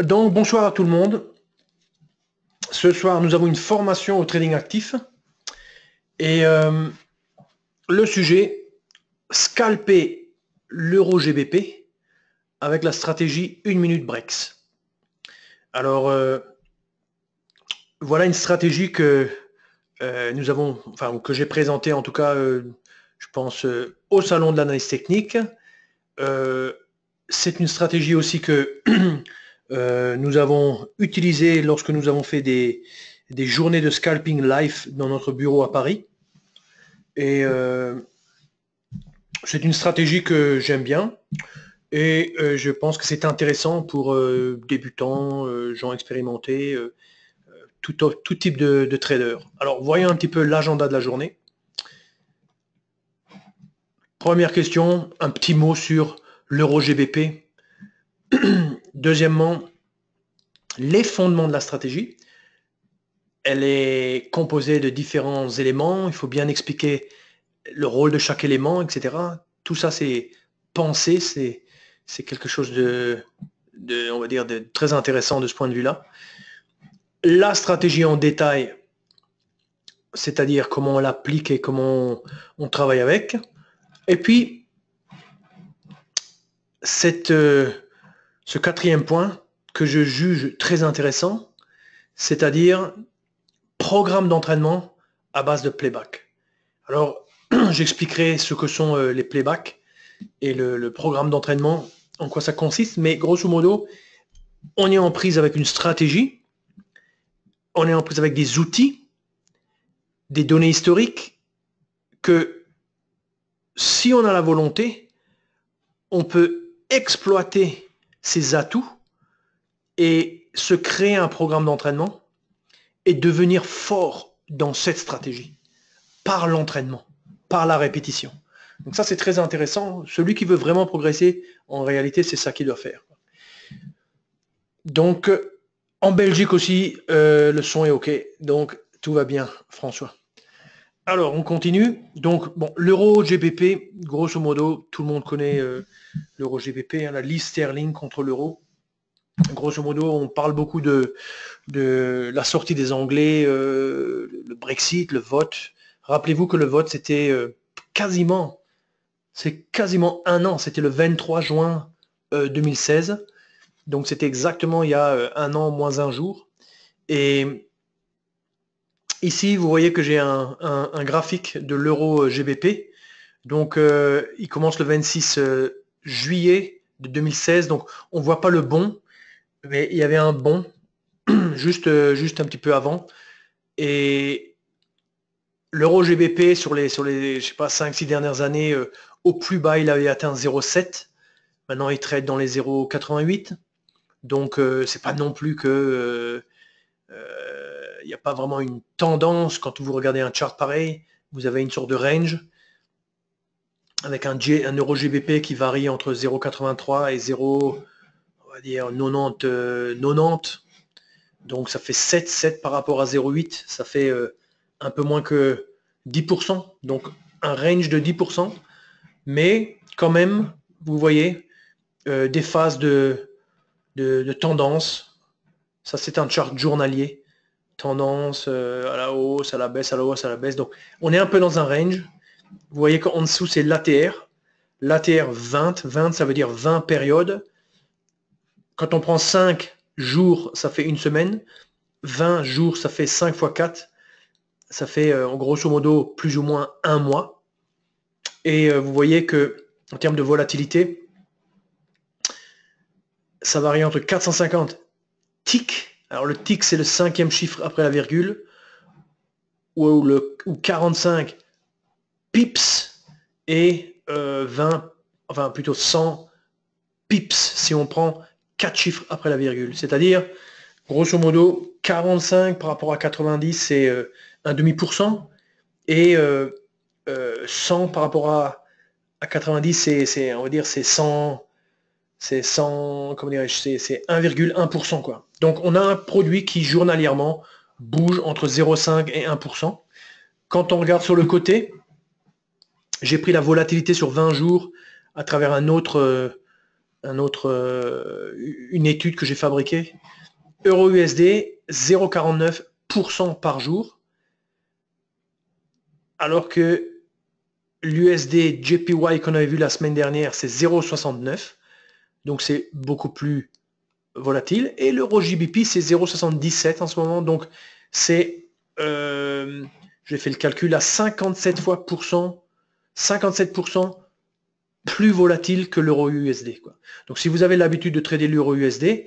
Donc bonsoir à tout le monde. Ce soir, nous avons une formation au trading actif. Et euh, le sujet, scalper l'euro GBP avec la stratégie 1 minute brex. Alors euh, voilà une stratégie que euh, nous avons, enfin que j'ai présentée en tout cas, je pense, au salon de l'analyse technique. C'est une stratégie aussi que Euh, nous avons utilisé lorsque nous avons fait des, journées de scalping live dans notre bureau à Paris. Et euh, c'est une stratégie que j'aime bien et euh, je pense que c'est intéressant pour débutants, gens expérimentés, tout, type de, traders. Alors voyons un petit peu l'agenda de la journée. Première question, un petit mot sur l'euro GBP. Deuxièmement, les fondements de la stratégie. Elle est composée de différents éléments. Il faut bien expliquer le rôle de chaque élément, etc. Tout ça, c'est pensé, c'est, quelque chose de, on va dire, de très intéressant de ce point de vue-là. La stratégie en détail, c'est-à-dire comment on l'applique et comment on, travaille avec. Et puis, cette, euh, ce quatrième point que je juge très intéressant, c'est-à-dire programme d'entraînement à base de playback. Alors, j'expliquerai ce que sont euh, les playbacks et le, le programme d'entraînement, en quoi ça consiste, mais grosso modo, on est en prise avec une stratégie, on est en prise avec des outils, des données historiques, que si on a la volonté, on peut exploiter ses atouts et se créer un programme d'entraînement et devenir fort dans cette stratégie par l'entraînement, par la répétition. Donc ça, c'est très intéressant. Celui qui veut vraiment progresser, en réalité, c'est ça qu'il doit faire. Donc, en Belgique aussi, euh, le son est OK. Donc, tout va bien, François. Alors, on continue. Donc, bon, l'euro GBP, grosso modo, tout le monde connaît euh, l'euro GBP, hein, la liste sterling contre l'euro. Grosso modo, on parle beaucoup de, de la sortie des Anglais, euh, le Brexit, le vote. Rappelez-vous que le vote, c'était euh, quasiment, c'est quasiment un an, c'était le 23 juin 2016. Donc, c'était exactement il y a un an, moins un jour. Et Ici, vous voyez que j'ai un, graphique de l'euro euh, GBP. Donc, euh, il commence le 26 euh, juillet de 2016. Donc, on voit pas le bon, mais il y avait un bon juste, juste un petit peu avant. Et l'euro GBP sur les, sur les pas, 5-6 dernières années, au plus bas, il avait atteint 0,7. Maintenant, il traite dans les 0,88. Donc, c'est pas non plus que il n'y a pas vraiment une tendance. Quand vous regardez un chart pareil, vous avez une sorte de range avec un, euro GBP qui varie entre 0,83 et 0, va dire 90, euh, Donc ça fait 7,7 7 par rapport à 0,8. Ça fait euh, un peu moins que 10%. Donc un range de 10%. Mais quand même, vous voyez, euh, des phases de, de tendance. Ça, c'est un chart journalier tendance euh, à la hausse, à la baisse, à la hausse, à la baisse. Donc on est un peu dans un range. Vous voyez qu'en dessous c'est l'ATR. L'ATR 20, 20 ça veut dire 20 périodes. Quand on prend 5 jours, ça fait une semaine. 20 jours, ça fait 5 fois 4. Ça fait euh, en grosso modo plus ou moins un mois. Et euh, vous voyez que en termes de volatilité, ça varie entre 450 ticks alors le tic, c'est le cinquième chiffre après la virgule, ou, 45 pips et 20, euh, enfin plutôt 100 pips si on prend 4 chiffres après la virgule. C'est-à-dire, grosso modo, 45 par rapport à 90, c'est euh, un demi pour et 100 euh, par rapport à, à 90, c'est, on va dire, c'est 100, c'est 100, comment c'est, 1,1%. Quoi. Donc on a un produit qui journalièrement bouge entre 0,5 et 1%. Quand on regarde sur le côté, j'ai pris la volatilité sur 20 jours à travers un autre, euh, un autre euh, une étude que j'ai fabriquée. Euro USD, 0,49% par jour. Alors que l'USD JPY qu'on avait vu la semaine dernière, c'est 0,69 donc c'est beaucoup plus volatile. Et l'euro JBP, c'est 0,77 en ce moment, donc c'est, euh, j'ai fait le calcul, à 57 fois pour 57% plus volatile que l'euro USD. Quoi. Donc si vous avez l'habitude de trader l'euro USD,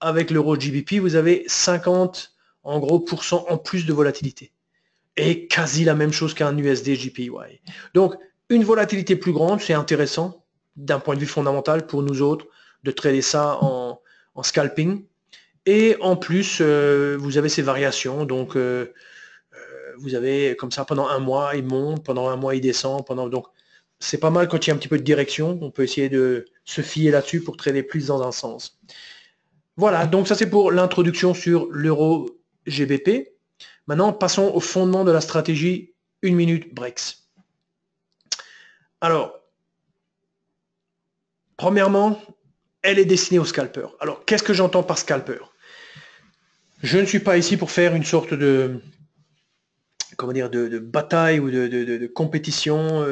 avec l'euro GBP, vous avez 50 en gros en plus de volatilité. Et quasi la même chose qu'un USD JPY. Donc une volatilité plus grande, c'est intéressant d'un point de vue fondamental pour nous autres de trader ça en, scalping. Et en plus, euh, vous avez ces variations. Donc, euh, euh, vous avez comme ça pendant un mois, il monte, pendant un mois, il descend. Pendant... Donc, c'est pas mal quand il y a un petit peu de direction. On peut essayer de se fier là-dessus pour trader plus dans un sens. Voilà, donc ça c'est pour l'introduction sur l'euro GBP. Maintenant, passons au fondement de la stratégie 1 minute brex Alors, Premièrement, elle est destinée au scalper. Alors, qu'est-ce que j'entends par scalper Je ne suis pas ici pour faire une sorte de comment de, bataille ou de, compétition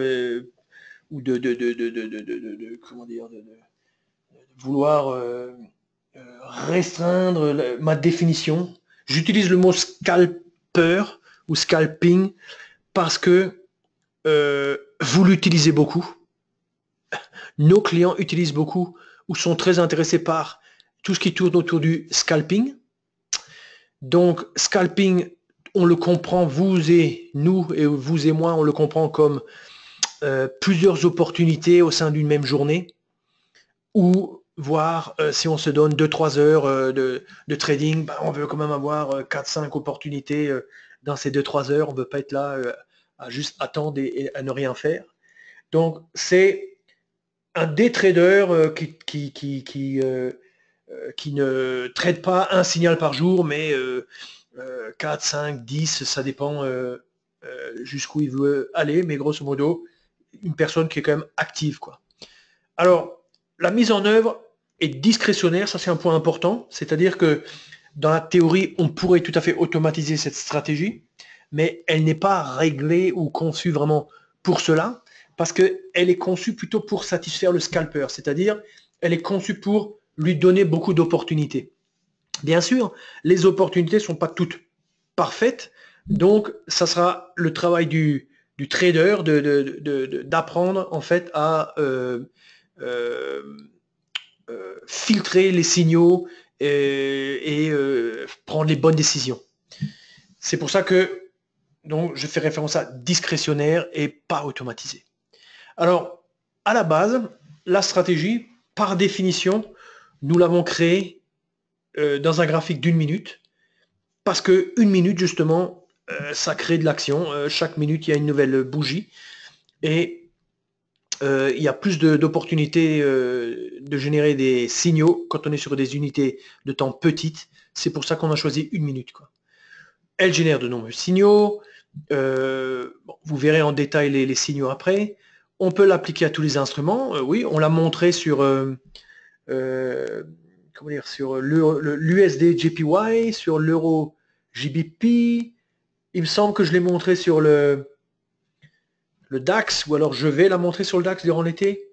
ou de, vouloir restreindre ma définition. J'utilise le mot scalper ou scalping parce que vous l'utilisez beaucoup nos clients utilisent beaucoup ou sont très intéressés par tout ce qui tourne autour du scalping. Donc, scalping, on le comprend, vous et nous, et vous et moi, on le comprend comme euh, plusieurs opportunités au sein d'une même journée, ou voir euh, si on se donne 2-3 heures euh, de, trading, bah, on veut quand même avoir 4-5 opportunités dans ces 2-3 heures, on ne veut pas être là à juste attendre et, à ne rien faire. Donc c'est un des trader euh, qui, qui, euh, euh, qui, ne trade pas un signal par jour, mais 4, 5, 10, ça dépend jusqu'où il veut aller, mais grosso modo, une personne qui est quand même active. Quoi. Alors, la mise en œuvre est discrétionnaire, ça c'est un point important, c'est-à-dire que dans la théorie, on pourrait tout à fait automatiser cette stratégie, mais elle n'est pas réglée ou conçue vraiment pour cela parce qu'elle est conçue plutôt pour satisfaire le scalper, c'est-à-dire elle est conçue pour lui donner beaucoup d'opportunités. Bien sûr, les opportunités ne sont pas toutes parfaites, donc ça sera le travail du, trader d'apprendre de, de, en fait à euh, euh, euh, filtrer les signaux et, et prendre les bonnes décisions. C'est pour ça que donc, je fais référence à discrétionnaire et pas automatisé. Alors, à la base, la stratégie, par définition, nous l'avons créée euh, dans un graphique d'une minute, parce que une minute, justement, euh, ça crée de l'action. Euh, chaque minute, il y a une nouvelle bougie. Et il y a plus d'opportunités de, générer des signaux quand on est sur des unités de temps petites. C'est pour ça qu'on a choisi une minute. Elle génère de nombreux signaux. vous verrez en détail les signaux après. On peut l'appliquer à tous les instruments, euh, oui, on l'a montré sur, euh, euh, sur l'USD jpy sur l'euro GBP, il me semble que je l'ai montré sur le, le DAX, ou alors je vais la montrer sur le DAX durant l'été.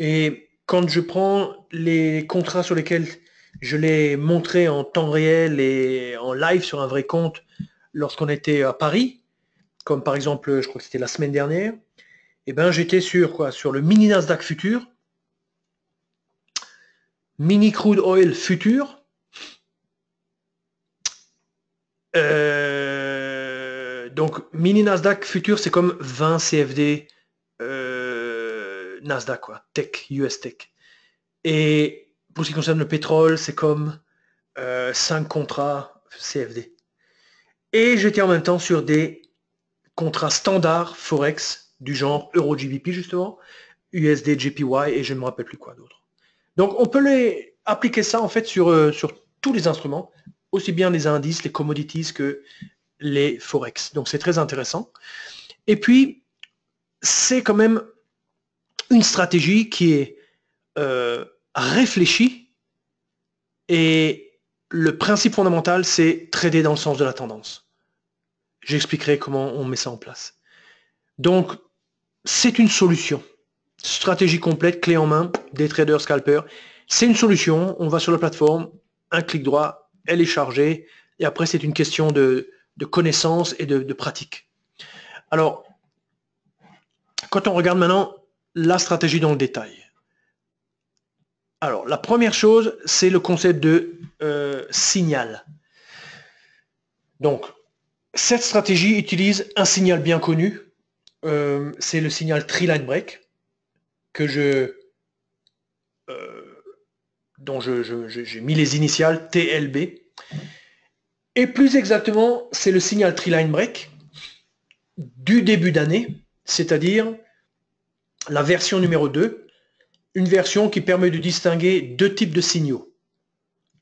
Et quand je prends les contrats sur lesquels je l'ai montré en temps réel et en live sur un vrai compte lorsqu'on était à Paris, comme par exemple, je crois que c'était la semaine dernière, eh ben, j'étais sur quoi Sur le mini Nasdaq futur, mini crude oil futur, euh, donc mini Nasdaq futur, c'est comme 20 CFD euh, Nasdaq, quoi, tech, US tech. Et pour ce qui concerne le pétrole, c'est comme euh, cinq 5 contrats CFD. Et j'étais en même temps sur des contrats standards Forex du genre EuroGBP justement, USD, GPY et je ne me rappelle plus quoi d'autre. Donc on peut appliquer ça en fait sur, euh, sur tous les instruments, aussi bien les indices, les commodities que les forex. Donc c'est très intéressant. Et puis c'est quand même une stratégie qui est euh, réfléchie et le principe fondamental c'est trader dans le sens de la tendance. J'expliquerai comment on met ça en place. Donc c'est une solution. Stratégie complète, clé en main, des traders, scalpers. C'est une solution. On va sur la plateforme, un clic droit, elle est chargée. Et après, c'est une question de, de connaissance et de, pratique. Alors, quand on regarde maintenant la stratégie dans le détail. Alors, la première chose, c'est le concept de euh, signal. Donc, cette stratégie utilise un signal bien connu, euh, c'est le signal Triline break que je euh, dont j'ai je, mis les initiales TLB. Et plus exactement, c'est le signal Triline break du début d'année, c'est-à-dire la version numéro 2, une version qui permet de distinguer deux types de signaux.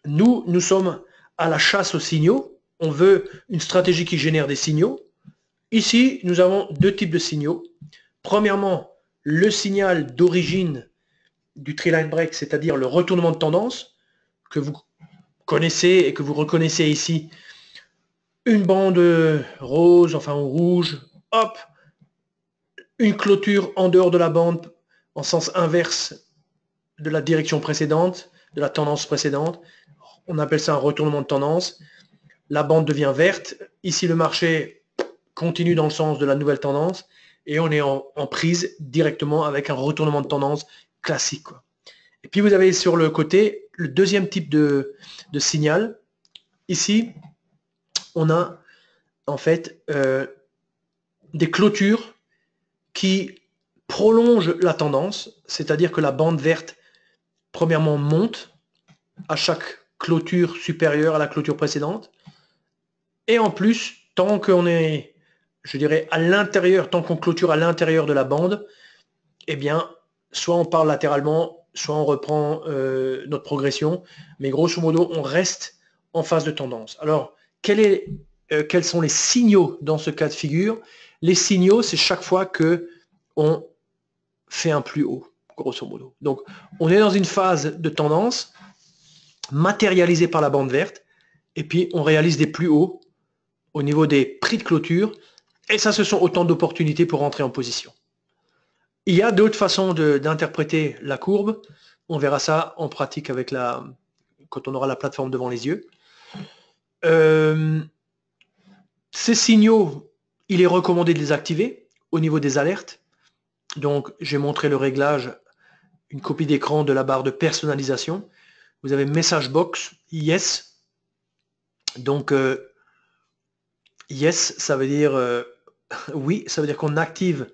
Nous, nous sommes à la chasse aux signaux, on veut une stratégie qui génère des signaux, Ici, nous avons deux types de signaux. Premièrement, le signal d'origine du Triline break, c'est-à-dire le retournement de tendance, que vous connaissez et que vous reconnaissez ici. Une bande rose, enfin rouge, hop, une clôture en dehors de la bande en sens inverse de la direction précédente, de la tendance précédente. On appelle ça un retournement de tendance. La bande devient verte. Ici, le marché continue dans le sens de la nouvelle tendance et on est en, prise directement avec un retournement de tendance classique. Et puis vous avez sur le côté le deuxième type de, signal. Ici, on a en fait euh, des clôtures qui prolongent la tendance, c'est-à-dire que la bande verte, premièrement, monte à chaque clôture supérieure à la clôture précédente. Et en plus, tant qu'on est je dirais, à l'intérieur, tant qu'on clôture à l'intérieur de la bande, eh bien, soit on parle latéralement, soit on reprend euh, notre progression, mais grosso modo, on reste en phase de tendance. Alors, euh, quels sont les signaux dans ce cas de figure Les signaux, c'est chaque fois que on fait un plus haut, grosso modo. Donc, on est dans une phase de tendance matérialisée par la bande verte, et puis on réalise des plus hauts au niveau des prix de clôture et ça, ce sont autant d'opportunités pour entrer en position. Il y a d'autres façons d'interpréter la courbe. On verra ça en pratique avec la, quand on aura la plateforme devant les yeux. Euh, ces signaux, il est recommandé de les activer au niveau des alertes. Donc, j'ai montré le réglage, une copie d'écran de la barre de personnalisation. Vous avez message box, yes. Donc, euh, yes, ça veut dire euh, oui, ça veut dire qu'on active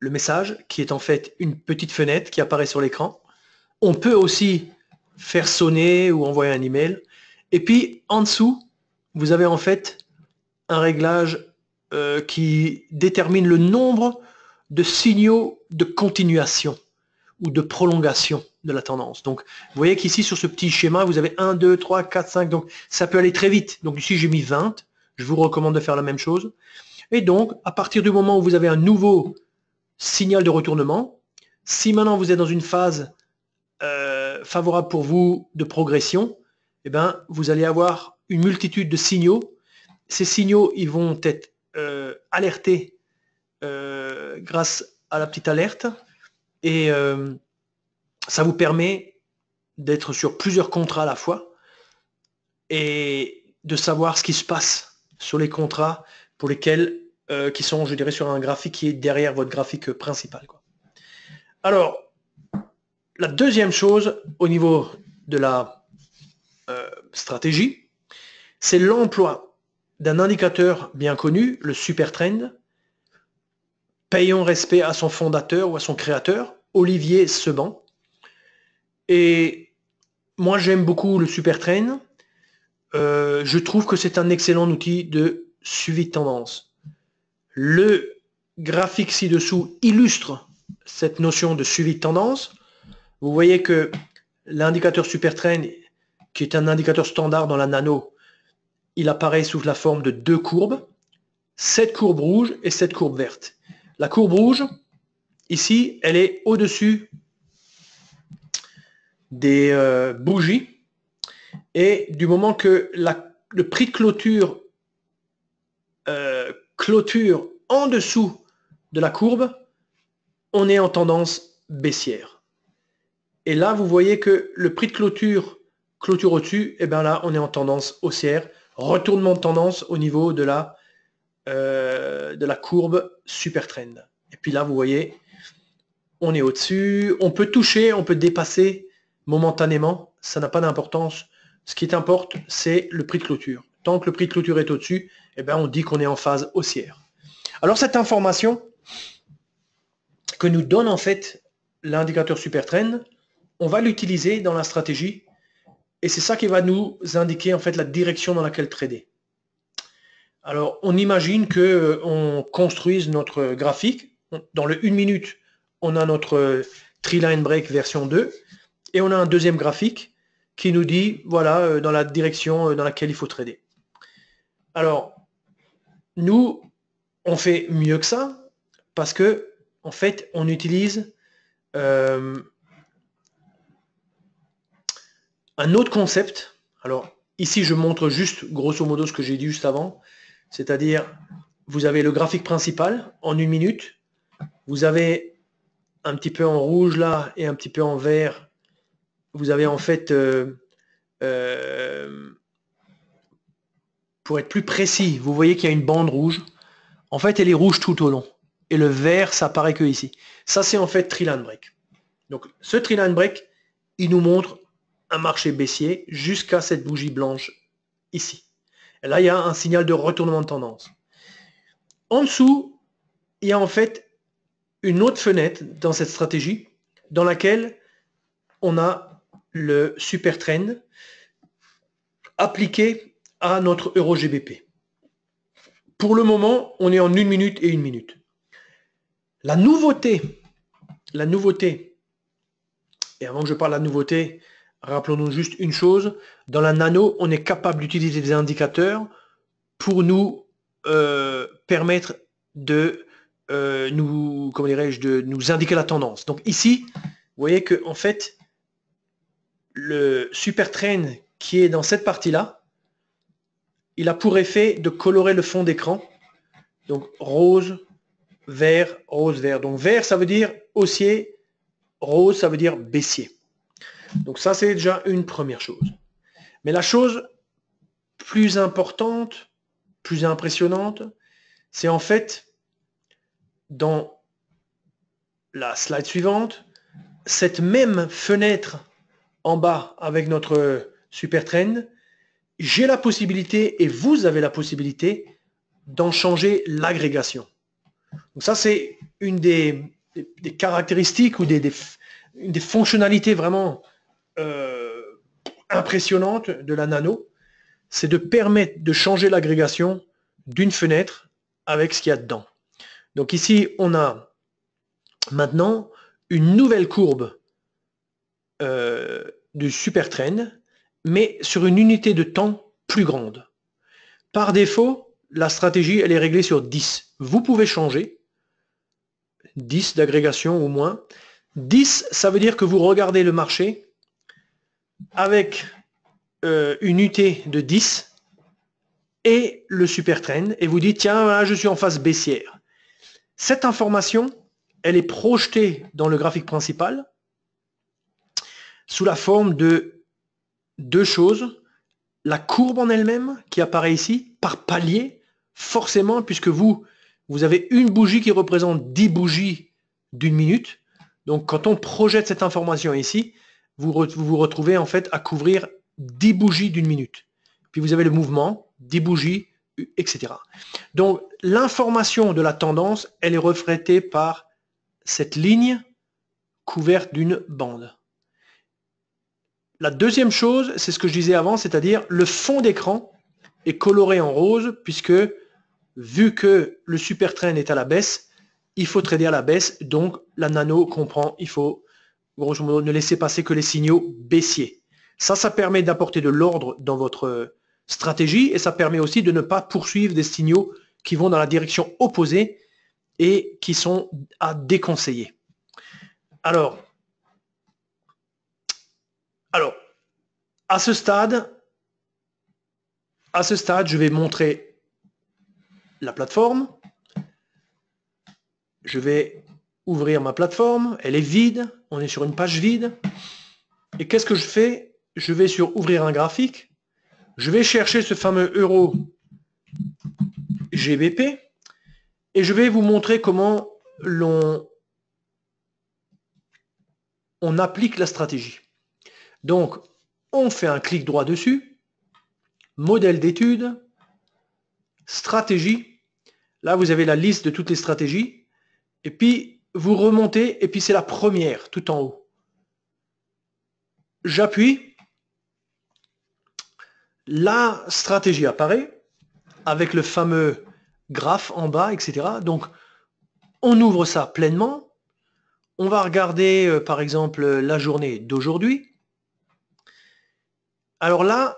le message, qui est en fait une petite fenêtre qui apparaît sur l'écran. On peut aussi faire sonner ou envoyer un email. Et puis en dessous, vous avez en fait un réglage euh, qui détermine le nombre de signaux de continuation ou de prolongation de la tendance. Donc vous voyez qu'ici sur ce petit schéma, vous avez 1, 2, 3, 4, 5, donc ça peut aller très vite. Donc ici j'ai mis 20, je vous recommande de faire la même chose. Et donc, à partir du moment où vous avez un nouveau signal de retournement, si maintenant vous êtes dans une phase euh, favorable pour vous de progression, eh ben, vous allez avoir une multitude de signaux. Ces signaux, ils vont être euh, alertés euh, grâce à la petite alerte. Et ça vous permet d'être sur plusieurs contrats à la fois et de savoir ce qui se passe sur les contrats pour lesquels euh, qui sont, je dirais, sur un graphique qui est derrière votre graphique principal. Quoi. Alors, la deuxième chose au niveau de la euh, stratégie, c'est l'emploi d'un indicateur bien connu, le super trend, respect à son fondateur ou à son créateur, Olivier Seban. Et moi j'aime beaucoup le super euh, je trouve que c'est un excellent outil de suivi de tendance. Le graphique ci-dessous illustre cette notion de suivi de tendance. Vous voyez que l'indicateur supertrend, qui est un indicateur standard dans la nano, il apparaît sous la forme de deux courbes, cette courbe rouge et cette courbe verte. La courbe rouge, ici, elle est au-dessus des euh, bougies. Et du moment que le prix de clôture euh, clôture en dessous de la courbe, on est en tendance baissière. Et là, vous voyez que le prix de clôture, clôture au-dessus, et eh bien là, on est en tendance haussière. Retournement de tendance au niveau de la, euh, de la courbe super trend. Et puis là, vous voyez, on est au-dessus, on peut toucher, on peut dépasser momentanément, ça n'a pas d'importance. Ce qui importe, c'est le prix de clôture. Tant que le prix de clôture est au-dessus, eh ben, on dit qu'on est en phase haussière. Alors cette information que nous donne en fait l'indicateur supertrend, on va l'utiliser dans la stratégie et c'est ça qui va nous indiquer en fait la direction dans laquelle trader. Alors on imagine que euh, on construise notre graphique. Dans le 1 minute, on a notre euh, triline line break version 2 et on a un deuxième graphique qui nous dit voilà euh, dans la direction dans laquelle il faut trader. Alors nous, on fait mieux que ça parce que, en fait, on utilise euh, un autre concept. Alors, ici, je montre juste, grosso modo, ce que j'ai dit juste avant. C'est-à-dire, vous avez le graphique principal en une minute. Vous avez un petit peu en rouge là et un petit peu en vert. Vous avez en fait euh, euh, pour être plus précis, vous voyez qu'il y a une bande rouge. En fait, elle est rouge tout au long. Et le vert, ça apparaît que ici. Ça, c'est en fait Triland Break. Donc, ce Triland Break, il nous montre un marché baissier jusqu'à cette bougie blanche ici. Et là, il y a un signal de retournement de tendance. En dessous, il y a en fait une autre fenêtre dans cette stratégie dans laquelle on a le super trend appliqué à notre euro GBP. Pour le moment, on est en une minute et une minute. La nouveauté, la nouveauté, et avant que je parle de la nouveauté, rappelons-nous juste une chose, dans la nano, on est capable d'utiliser des indicateurs pour nous euh, permettre de euh, nous, comment dirais-je, de nous indiquer la tendance. Donc ici, vous voyez que en fait, le super train qui est dans cette partie-là, il a pour effet de colorer le fond d'écran. Donc rose, vert, rose, vert. Donc vert, ça veut dire haussier, rose, ça veut dire baissier. Donc ça, c'est déjà une première chose. Mais la chose plus importante, plus impressionnante, c'est en fait dans la slide suivante, cette même fenêtre en bas avec notre super j'ai la possibilité et vous avez la possibilité d'en changer l'agrégation. Donc ça, c'est une des, caractéristiques ou des, fonctionnalités vraiment euh, impressionnantes de la nano, c'est de permettre de changer l'agrégation d'une fenêtre avec ce qu'il y a dedans. Donc ici, on a maintenant une nouvelle courbe euh, du super train mais sur une unité de temps plus grande. Par défaut, la stratégie, elle est réglée sur 10. Vous pouvez changer. 10 d'agrégation au moins. 10, ça veut dire que vous regardez le marché avec euh, une unité de 10 et le super trend et vous dites, tiens, ah, je suis en phase baissière. Cette information, elle est projetée dans le graphique principal sous la forme de deux choses. La courbe en elle-même qui apparaît ici par palier, forcément, puisque vous, vous avez une bougie qui représente 10 bougies d'une minute. Donc quand on projette cette information ici, vous vous, retrouvez en fait à couvrir 10 bougies d'une minute. Puis vous avez le mouvement, 10 bougies, etc. Donc l'information de la tendance, elle est reflétée par cette ligne couverte d'une bande. La deuxième chose, c'est ce que je disais avant, c'est-à-dire le fond d'écran est coloré en rose, puisque vu que le super train est à la baisse, il faut trader à la baisse, donc la nano comprend, il faut grosso modo ne laisser passer que les signaux baissiers. Ça, ça permet d'apporter de l'ordre dans votre stratégie et ça permet aussi de ne pas poursuivre des signaux qui vont dans la direction opposée et qui sont à déconseiller. Alors, alors, à ce stade, à ce stade, je vais montrer la plateforme. Je vais ouvrir ma plateforme. Elle est vide. On est sur une page vide. Et qu'est-ce que je fais Je vais sur ouvrir un graphique. Je vais chercher ce fameux euro GBP. Et je vais vous montrer comment l'on on applique la stratégie. Donc, on fait un clic droit dessus, modèle d'étude, stratégie. Là, vous avez la liste de toutes les stratégies. Et puis, vous remontez, et puis c'est la première, tout en haut. J'appuie. La stratégie apparaît avec le fameux graphe en bas, etc. Donc, on ouvre ça pleinement. On va regarder, euh, par exemple, la journée d'aujourd'hui. Alors là,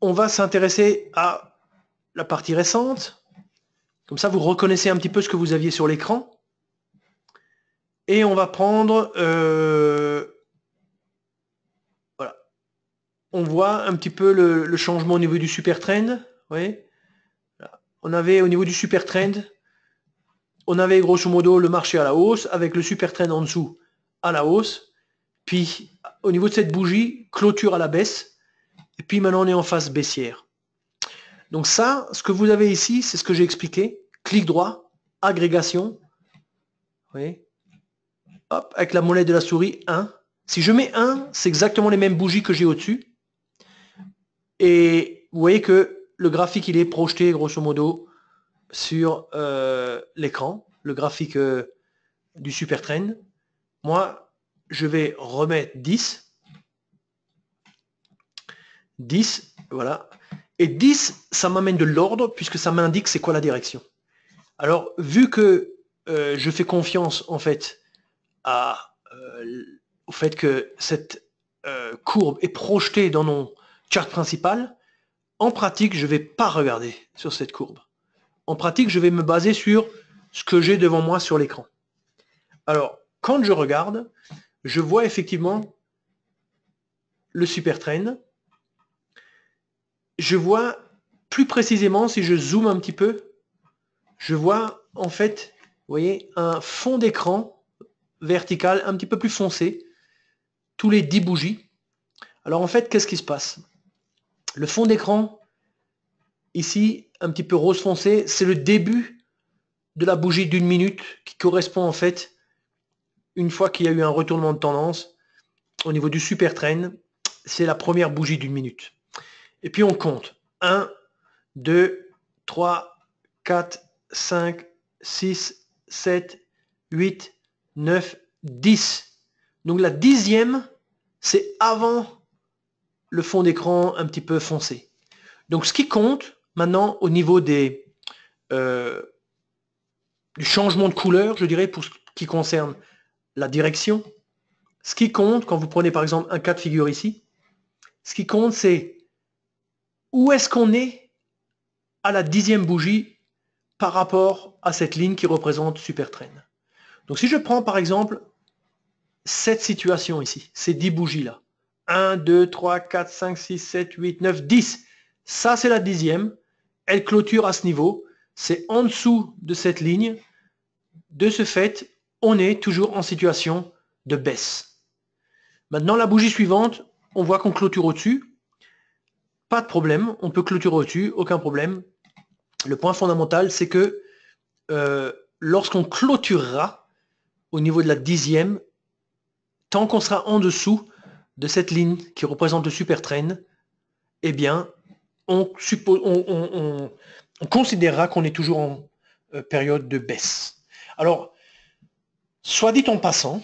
on va s'intéresser à la partie récente. Comme ça, vous reconnaissez un petit peu ce que vous aviez sur l'écran. Et on va prendre... Euh, voilà. On voit un petit peu le, le changement au niveau du super trend. Oui. On avait au niveau du super trend, on avait grosso modo le marché à la hausse avec le super trend en dessous à la hausse. Puis au niveau de cette bougie, clôture à la baisse, et puis maintenant on est en phase baissière. Donc ça, ce que vous avez ici, c'est ce que j'ai expliqué, clic droit, agrégation, oui. Hop, avec la molette de la souris, 1. Si je mets 1, c'est exactement les mêmes bougies que j'ai au-dessus. Et vous voyez que le graphique, il est projeté grosso modo sur euh, l'écran, le graphique euh, du super train. Moi, je vais remettre 10. 10, voilà. Et 10, ça m'amène de l'ordre puisque ça m'indique c'est quoi la direction. Alors, vu que euh, je fais confiance en fait à, euh, au fait que cette euh, courbe est projetée dans mon chart principal, en pratique, je ne vais pas regarder sur cette courbe. En pratique, je vais me baser sur ce que j'ai devant moi sur l'écran. Alors, quand je regarde, je vois effectivement le super train. Je vois plus précisément, si je zoome un petit peu, je vois en fait, vous voyez, un fond d'écran vertical un petit peu plus foncé, tous les 10 bougies. Alors en fait, qu'est-ce qui se passe Le fond d'écran, ici, un petit peu rose foncé, c'est le début de la bougie d'une minute qui correspond en fait une fois qu'il y a eu un retournement de tendance, au niveau du super train, c'est la première bougie d'une minute. Et puis on compte. 1, 2, 3, 4, 5, 6, 7, 8, 9, 10. Donc la dixième, c'est avant le fond d'écran un petit peu foncé. Donc ce qui compte maintenant au niveau des, euh, du changement de couleur, je dirais, pour ce qui concerne la direction. Ce qui compte, quand vous prenez par exemple un cas de figure ici, ce qui compte, c'est où est-ce qu'on est à la dixième bougie par rapport à cette ligne qui représente Supertrain. Donc si je prends par exemple cette situation ici, ces 10 bougies là, 1, 2, 3, 4, 5, 6, 7, 8, 9, 10, ça c'est la dixième, elle clôture à ce niveau, c'est en dessous de cette ligne, de ce fait, on est toujours en situation de baisse. Maintenant, la bougie suivante, on voit qu'on clôture au-dessus. Pas de problème, on peut clôturer au-dessus, aucun problème. Le point fondamental, c'est que euh, lorsqu'on clôturera au niveau de la dixième, tant qu'on sera en dessous de cette ligne qui représente le super train, eh bien, on, on, considérera qu'on est toujours en euh, période de baisse. Alors, Soit dit en passant,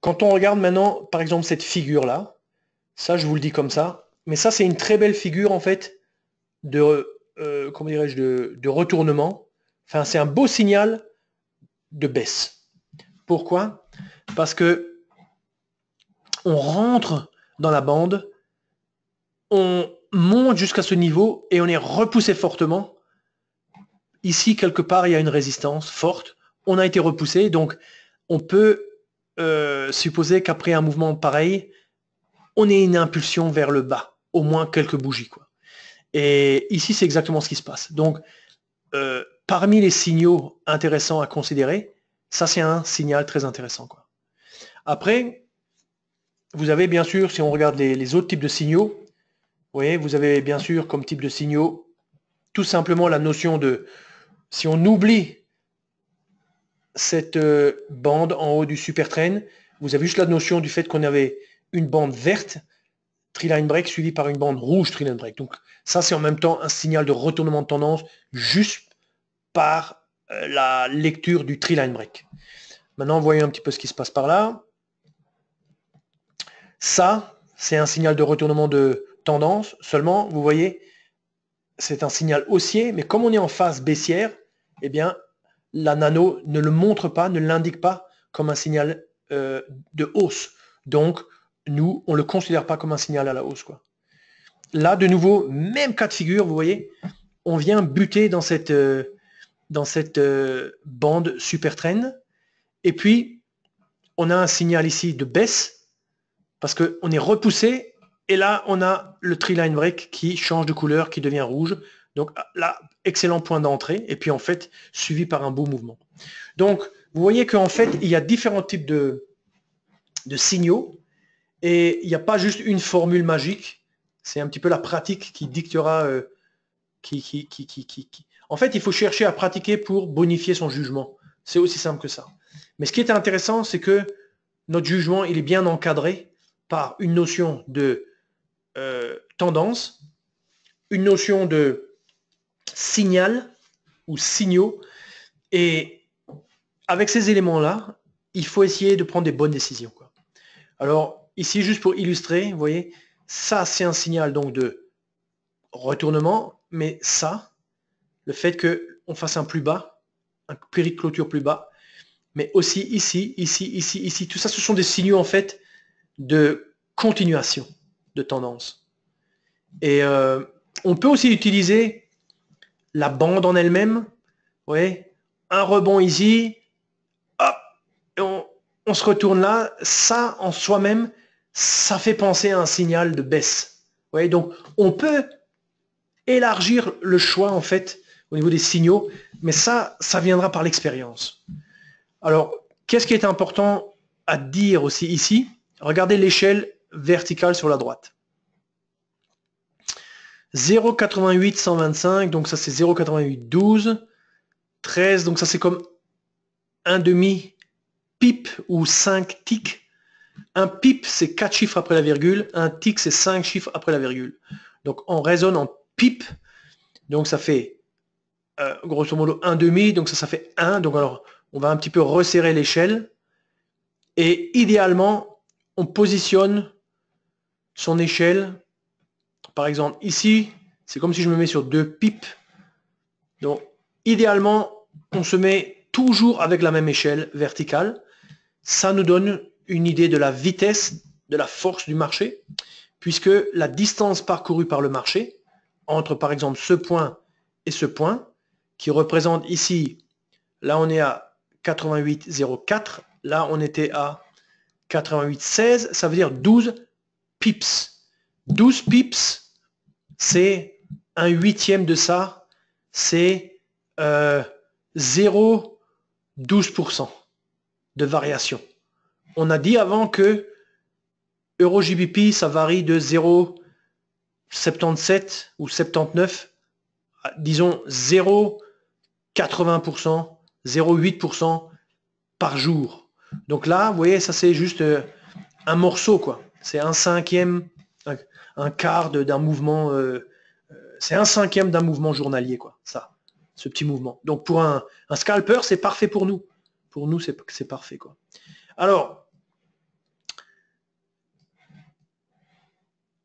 quand on regarde maintenant, par exemple, cette figure-là, ça, je vous le dis comme ça, mais ça, c'est une très belle figure, en fait, de, euh, comment dirais-je, de, retournement. Enfin, c'est un beau signal de baisse. Pourquoi Parce que on rentre dans la bande, on monte jusqu'à ce niveau et on est repoussé fortement. Ici, quelque part, il y a une résistance forte on a été repoussé, donc on peut euh, supposer qu'après un mouvement pareil, on ait une impulsion vers le bas, au moins quelques bougies. Quoi. Et ici, c'est exactement ce qui se passe. Donc, euh, parmi les signaux intéressants à considérer, ça c'est un signal très intéressant. Quoi. Après, vous avez bien sûr, si on regarde les, les autres types de signaux, vous voyez, vous avez bien sûr comme type de signaux tout simplement la notion de si on oublie cette euh, bande en haut du super train. Vous avez juste la notion du fait qu'on avait une bande verte, Triline Break, suivie par une bande rouge, Triline Break. Donc ça, c'est en même temps un signal de retournement de tendance juste par euh, la lecture du Triline Break. Maintenant, voyons un petit peu ce qui se passe par là. Ça, c'est un signal de retournement de tendance. Seulement, vous voyez, c'est un signal haussier, mais comme on est en phase baissière, eh bien, la nano ne le montre pas, ne l'indique pas comme un signal euh, de hausse. Donc, nous, on ne le considère pas comme un signal à la hausse. Quoi. Là, de nouveau, même cas de figure, vous voyez, on vient buter dans cette, euh, dans cette euh, bande super traîne. Et puis, on a un signal ici de baisse, parce qu'on est repoussé, et là, on a le triline line break qui change de couleur, qui devient rouge. Donc là, excellent point d'entrée, et puis en fait, suivi par un beau mouvement. Donc, vous voyez qu'en fait, il y a différents types de, de signaux, et il n'y a pas juste une formule magique, c'est un petit peu la pratique qui dictera... Euh, qui, qui, qui, qui, qui, En fait, il faut chercher à pratiquer pour bonifier son jugement. C'est aussi simple que ça. Mais ce qui est intéressant, c'est que notre jugement, il est bien encadré par une notion de euh, tendance, une notion de signal ou signaux. Et avec ces éléments-là, il faut essayer de prendre des bonnes décisions. Quoi. Alors ici, juste pour illustrer, vous voyez, ça c'est un signal donc de retournement, mais ça, le fait que on fasse un plus bas, un péril de clôture plus bas, mais aussi ici, ici, ici, ici, tout ça, ce sont des signaux en fait de continuation de tendance. Et euh, on peut aussi utiliser la bande en elle-même. Ouais, un rebond ici, hop, on, se retourne là. Ça en soi-même, ça fait penser à un signal de baisse. Ouais, donc on peut élargir le choix en fait au niveau des signaux, mais ça, ça viendra par l'expérience. Alors, qu'est-ce qui est important à dire aussi ici Regardez l'échelle verticale sur la droite. 0,88 125, donc ça c'est 0,88 12. 13, donc ça c'est comme un demi pip ou 5 ticks. Un pip c'est 4 chiffres après la virgule, un tic c'est 5 chiffres après la virgule. Donc on raisonne en pip, donc ça fait euh, grosso modo un demi, donc ça ça fait 1. Donc alors on va un petit peu resserrer l'échelle. Et idéalement, on positionne son échelle par exemple, ici, c'est comme si je me mets sur deux pipes. Donc, idéalement, on se met toujours avec la même échelle verticale. Ça nous donne une idée de la vitesse, de la force du marché, puisque la distance parcourue par le marché, entre par exemple ce point et ce point, qui représente ici, là on est à 88,04, là on était à 88,16, ça veut dire 12 pips. 12 pips, c'est un huitième de ça, c'est 0,12% euh, de variation. On a dit avant que EuroGBP, ça varie de 0,77 ou 79, disons 0,80%, 0,8% par jour. Donc là, vous voyez, ça c'est juste euh, un morceau, quoi. C'est un cinquième un quart d'un mouvement, euh, euh, c'est un cinquième d'un mouvement journalier, quoi, ça, ce petit mouvement. Donc pour un, scalper, c'est parfait pour nous. Pour nous, c'est parfait, quoi. Alors,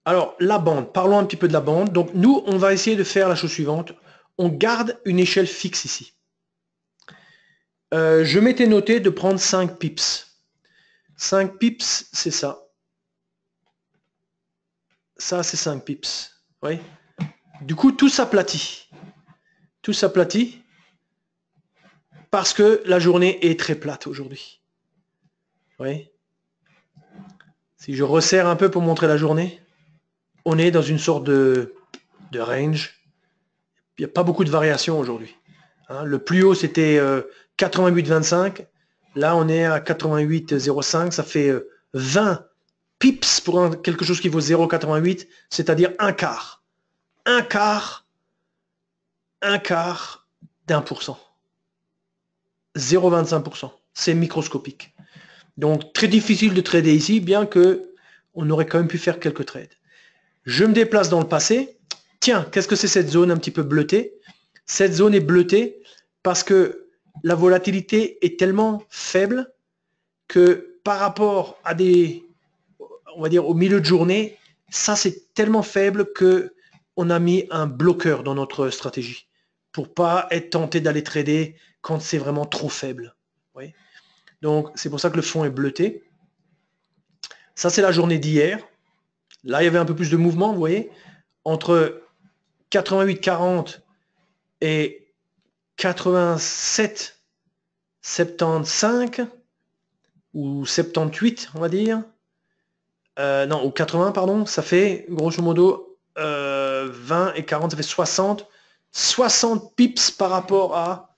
alors, la bande, parlons un petit peu de la bande. Donc nous, on va essayer de faire la chose suivante. On garde une échelle fixe ici. Euh, je m'étais noté de prendre 5 pips. 5 pips, c'est ça. Ça, c'est 5 pips. Oui. Du coup, tout s'aplatit. Tout s'aplatit parce que la journée est très plate aujourd'hui. Oui. Si je resserre un peu pour montrer la journée, on est dans une sorte de, range. Il n'y a pas beaucoup de variations aujourd'hui. Hein. le plus haut, c'était 88,25. Euh, Là, on est à 88,05. Ça fait 20 euh, pips pour quelque chose qui vaut 0,88, c'est-à-dire un quart. Un quart, un quart d'un pour cent. 0,25%. C'est microscopique. Donc très difficile de trader ici, bien que on aurait quand même pu faire quelques trades. Je me déplace dans le passé. Tiens, qu'est-ce que c'est cette zone un petit peu bleutée Cette zone est bleutée parce que la volatilité est tellement faible que par rapport à des on va dire, au milieu de journée, ça c'est tellement faible que on a mis un bloqueur dans notre stratégie pour pas être tenté d'aller trader quand c'est vraiment trop faible. Oui. Donc c'est pour ça que le fond est bleuté. Ça c'est la journée d'hier. Là il y avait un peu plus de mouvement, vous voyez, entre 88,40 et 87, ou 78, on va dire. Euh, non, ou 80, pardon, ça fait grosso modo 20 euh, et 40, ça fait 60. 60 pips par rapport à...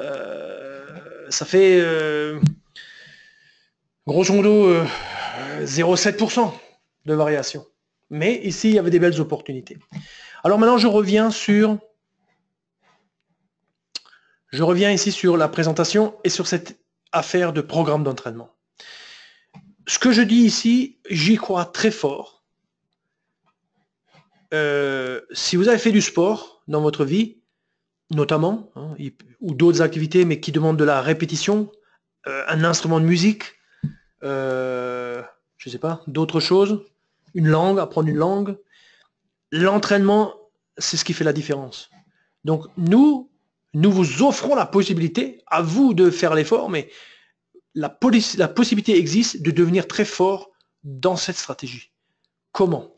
Euh, ça fait grosso modo 0,7% de variation. Mais ici, il y avait des belles opportunités. Alors maintenant, je reviens sur... Je reviens ici sur la présentation et sur cette affaire de programme d'entraînement. Ce que je dis ici, j'y crois très fort. Euh, si vous avez fait du sport dans votre vie, notamment, hein, ou d'autres activités, mais qui demandent de la répétition, euh, un instrument de musique, euh, je ne sais pas, d'autres choses, une langue, apprendre une langue, l'entraînement, c'est ce qui fait la différence. Donc nous, nous vous offrons la possibilité, à vous de faire l'effort, mais la, possibilité existe de devenir très fort dans cette stratégie. Comment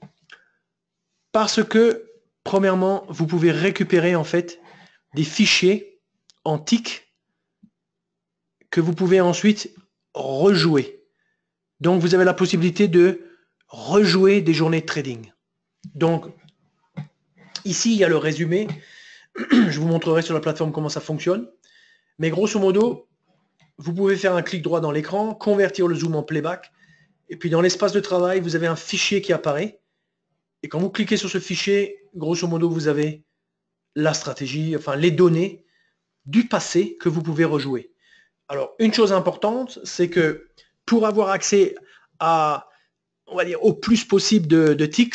Parce que, premièrement, vous pouvez récupérer en fait des fichiers antiques que vous pouvez ensuite rejouer. Donc vous avez la possibilité de rejouer des journées de trading. Donc ici, il y a le résumé. Je vous montrerai sur la plateforme comment ça fonctionne. Mais grosso modo, vous pouvez faire un clic droit dans l'écran, convertir le zoom en playback, et puis dans l'espace de travail, vous avez un fichier qui apparaît. Et quand vous cliquez sur ce fichier, grosso modo, vous avez la stratégie, enfin les données du passé que vous pouvez rejouer. Alors, une chose importante, c'est que pour avoir accès à, on va dire, au plus possible de, tics,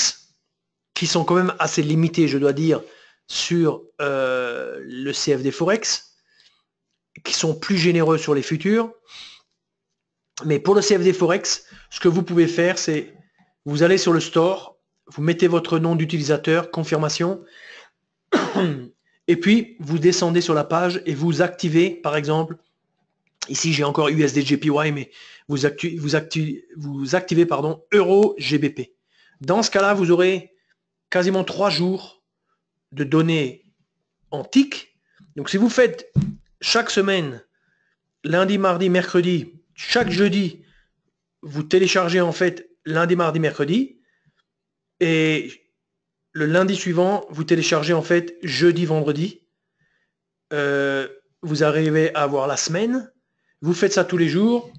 qui sont quand même assez limités, je dois dire, sur euh, le CFD Forex, qui sont plus généreux sur les futurs. Mais pour le CFD Forex, ce que vous pouvez faire, c'est vous allez sur le store, vous mettez votre nom d'utilisateur, confirmation, et puis vous descendez sur la page et vous activez, par exemple, ici j'ai encore USDGPY, mais vous, vous, vous activez pardon, Euro GBP. Dans ce cas-là, vous aurez quasiment trois jours de données en Donc si vous faites chaque semaine, lundi, mardi, mercredi, chaque jeudi, vous téléchargez en fait lundi, mardi, mercredi, et le lundi suivant, vous téléchargez en fait jeudi, vendredi. Euh, vous arrivez à avoir la semaine, vous faites ça tous les jours,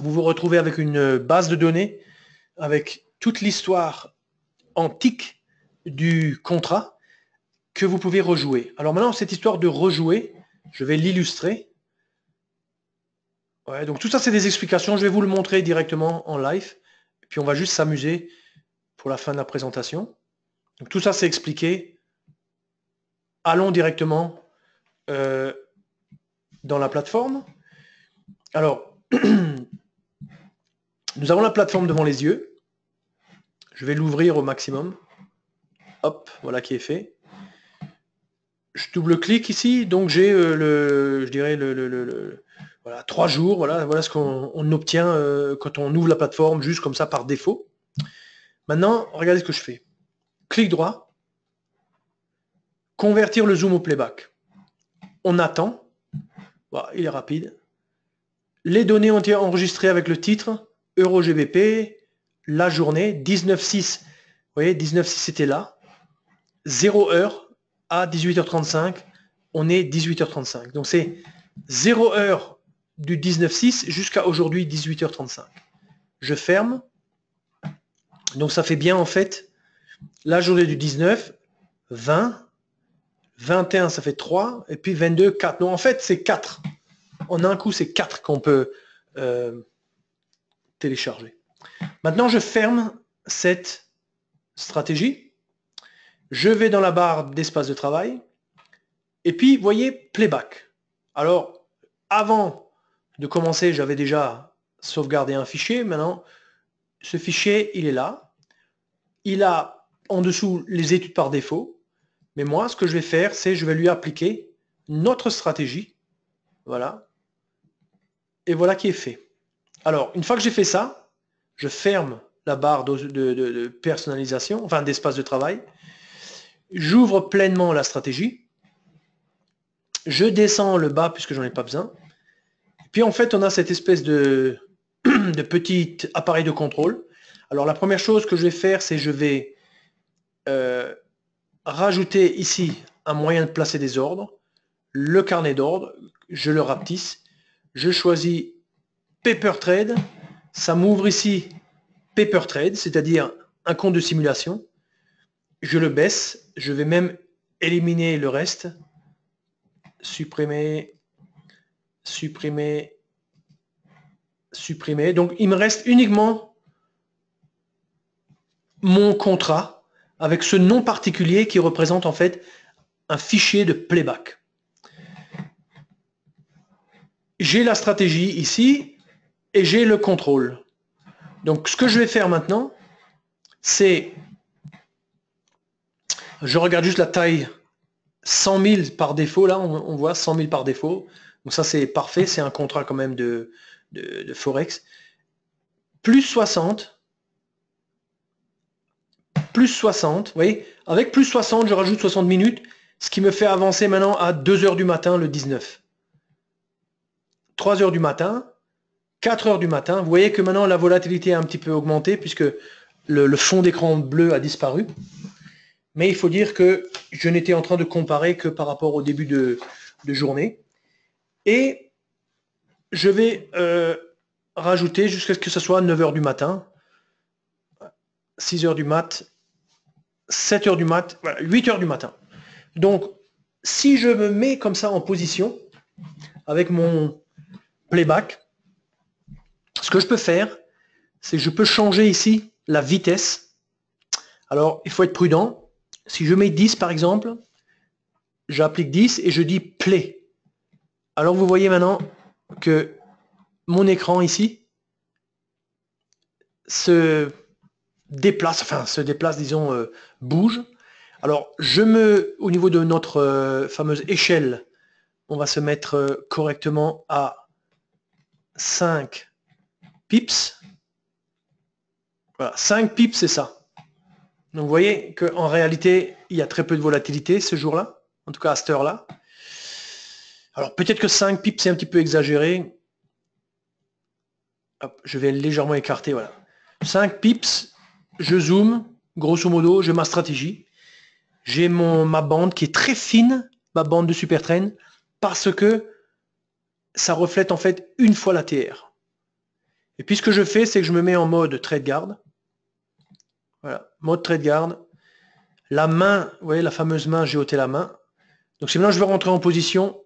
vous vous retrouvez avec une base de données, avec toute l'histoire antique du contrat que vous pouvez rejouer. Alors maintenant, cette histoire de rejouer, je vais l'illustrer. donc tout ça, c'est des explications. Je vais vous le montrer directement en live. Et puis on va juste s'amuser pour la fin de la présentation. tout ça, c'est expliqué. Allons directement euh, dans la plateforme. Alors, nous avons la plateforme devant les yeux. Je vais l'ouvrir au maximum. Hop, voilà qui est fait je double-clique ici, donc j'ai euh, le, je dirais le, voilà, trois jours, voilà, voilà ce qu'on obtient euh, quand on ouvre la plateforme juste comme ça par défaut. Maintenant, regardez ce que je fais. Clic droit, convertir le zoom au playback. On attend. Voilà, il est rapide. Les données ont été enregistrées avec le titre, EuroGBP, la journée, 19.6. Vous voyez, 19.6 c'était là. 0 heure, à 18h35, on est 18h35. Donc c'est 0 h du 19-6 jusqu'à aujourd'hui 18h35. Je ferme. Donc ça fait bien en fait la journée du 19, 20, 21 ça fait 3, et puis 22, 4. Non en fait c'est 4. En un coup c'est 4 qu'on peut euh, télécharger. Maintenant je ferme cette stratégie. Je vais dans la barre d'espace de travail. Et puis, vous voyez, playback. Alors, avant de commencer, j'avais déjà sauvegardé un fichier. Maintenant, ce fichier, il est là. Il a en dessous les études par défaut. Mais moi, ce que je vais faire, c'est je vais lui appliquer notre stratégie. Voilà. Et voilà qui est fait. Alors, une fois que j'ai fait ça, je ferme la barre de, de personnalisation, enfin d'espace de travail. J'ouvre pleinement la stratégie. Je descends le bas puisque j'en ai pas besoin. Puis en fait, on a cette espèce de, petit appareil de contrôle. Alors la première chose que je vais faire, c'est je vais euh, rajouter ici un moyen de placer des ordres. Le carnet d'ordre, je le rapetisse. Je choisis Paper Trade. Ça m'ouvre ici Paper Trade, c'est-à-dire un compte de simulation je le baisse, je vais même éliminer le reste, supprimer, supprimer, supprimer. Donc il me reste uniquement mon contrat avec ce nom particulier qui représente en fait un fichier de playback. J'ai la stratégie ici et j'ai le contrôle. Donc ce que je vais faire maintenant, c'est je regarde juste la taille 100 000 par défaut, là, on, voit 100 000 par défaut. Donc ça, c'est parfait, c'est un contrat quand même de, Forex. Plus 60, plus 60, vous voyez, avec plus 60, je rajoute 60 minutes, ce qui me fait avancer maintenant à 2h du matin le 19. 3h du matin, 4h du matin, vous voyez que maintenant la volatilité a un petit peu augmenté puisque le fond d'écran bleu a disparu. Mais il faut dire que je n'étais en train de comparer que par rapport au début de, journée. Et je vais euh, rajouter jusqu'à ce que ce soit 9h du matin, 6h du mat, 7h du mat, 8h du matin. Donc, si je me mets comme ça en position, avec mon playback, ce que je peux faire, c'est que je peux changer ici la vitesse. Alors, il faut être prudent. Si je mets 10 par exemple, j'applique 10 et je dis play. Alors vous voyez maintenant que mon écran ici se déplace, enfin se déplace, disons, euh, bouge. Alors je me, au niveau de notre euh, fameuse échelle, on va se mettre euh, correctement à 5 pips. Voilà, 5 pips c'est ça. Donc vous voyez qu'en réalité, il y a très peu de volatilité ce jour-là, en tout cas à cette heure-là. Alors peut-être que 5 pips, c'est un petit peu exagéré. je vais légèrement écarter, voilà. 5 pips, je zoome, grosso modo, j'ai ma stratégie. J'ai ma bande qui est très fine, ma bande de super parce que ça reflète en fait une fois la TR. Et puis ce que je fais, c'est que je me mets en mode trade guard mode trade garde, la main, vous voyez la fameuse main, j'ai ôté la main. Donc si maintenant je veux rentrer en position,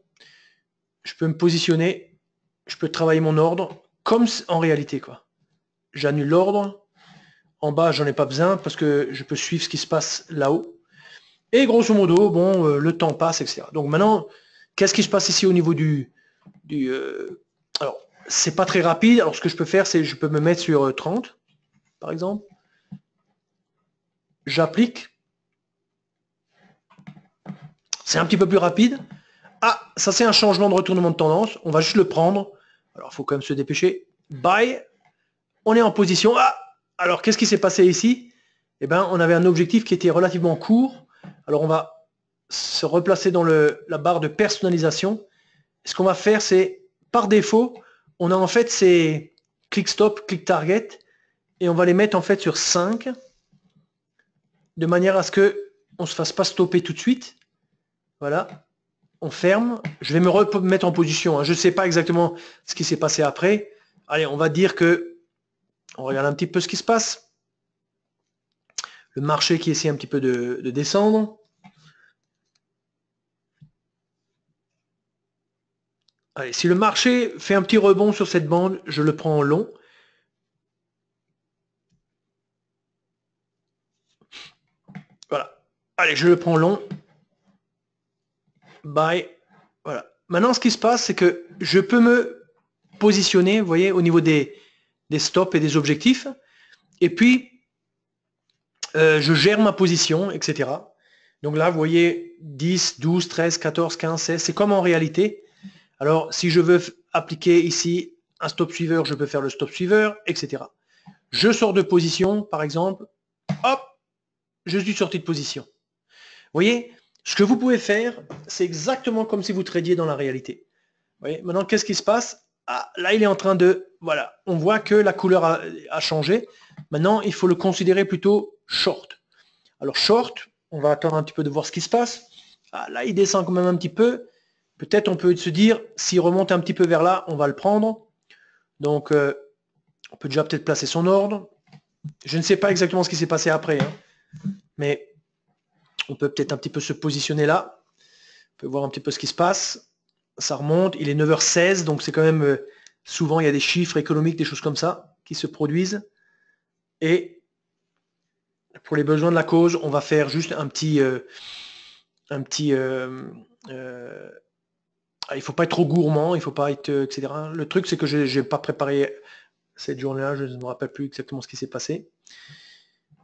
je peux me positionner, je peux travailler mon ordre, comme en réalité quoi. J'annule l'ordre, en bas j'en ai pas besoin parce que je peux suivre ce qui se passe là-haut. Et grosso modo, bon, euh, le temps passe, etc. Donc maintenant, qu'est-ce qui se passe ici au niveau du. du euh, alors, c'est pas très rapide. Alors ce que je peux faire, c'est je peux me mettre sur 30, euh, par exemple j'applique. C'est un petit peu plus rapide. Ah, ça c'est un changement de retournement de tendance. On va juste le prendre. Alors, il faut quand même se dépêcher. Bye. On est en position. Ah Alors, qu'est-ce qui s'est passé ici Eh bien, on avait un objectif qui était relativement court. Alors, on va se replacer dans la barre de personnalisation. Ce qu'on va faire, c'est, par défaut, on a en fait ces click stop, click target, et on va les mettre en fait sur 5 de manière à ce que on se fasse pas stopper tout de suite. Voilà, on ferme. Je vais me remettre en position. Hein. Je ne sais pas exactement ce qui s'est passé après. Allez, on va dire que on regarde un petit peu ce qui se passe. Le marché qui essaie un petit peu de, descendre. Allez, si le marché fait un petit rebond sur cette bande, je le prends en long. Allez, je le prends long. Bye. Voilà. Maintenant, ce qui se passe, c'est que je peux me positionner, vous voyez, au niveau des, des stops et des objectifs. Et puis, euh, je gère ma position, etc. Donc là, vous voyez, 10, 12, 13, 14, 15, 16, c'est comme en réalité. Alors, si je veux appliquer ici un stop suiveur, je peux faire le stop suiveur, etc. Je sors de position, par exemple. Hop, je suis sorti de position voyez, ce que vous pouvez faire, c'est exactement comme si vous tradiez dans la réalité. Vous voyez, maintenant, qu'est-ce qui se passe ah, Là, il est en train de... Voilà, on voit que la couleur a, changé. Maintenant, il faut le considérer plutôt short. Alors, short, on va attendre un petit peu de voir ce qui se passe. Ah, là, il descend quand même un petit peu. Peut-être on peut se dire, s'il remonte un petit peu vers là, on va le prendre. Donc, euh, on peut déjà peut-être placer son ordre. Je ne sais pas exactement ce qui s'est passé après. Hein. Mais on peut peut-être un petit peu se positionner là. On peut voir un petit peu ce qui se passe. Ça remonte, il est 9h16, donc c'est quand même euh, souvent il y a des chiffres économiques, des choses comme ça qui se produisent. Et pour les besoins de la cause, on va faire juste un petit. Euh, un petit euh, ah, il faut pas être trop gourmand, il faut pas être, etc. Le truc, c'est que je n'ai pas préparé cette journée-là, je ne me rappelle plus exactement ce qui s'est passé.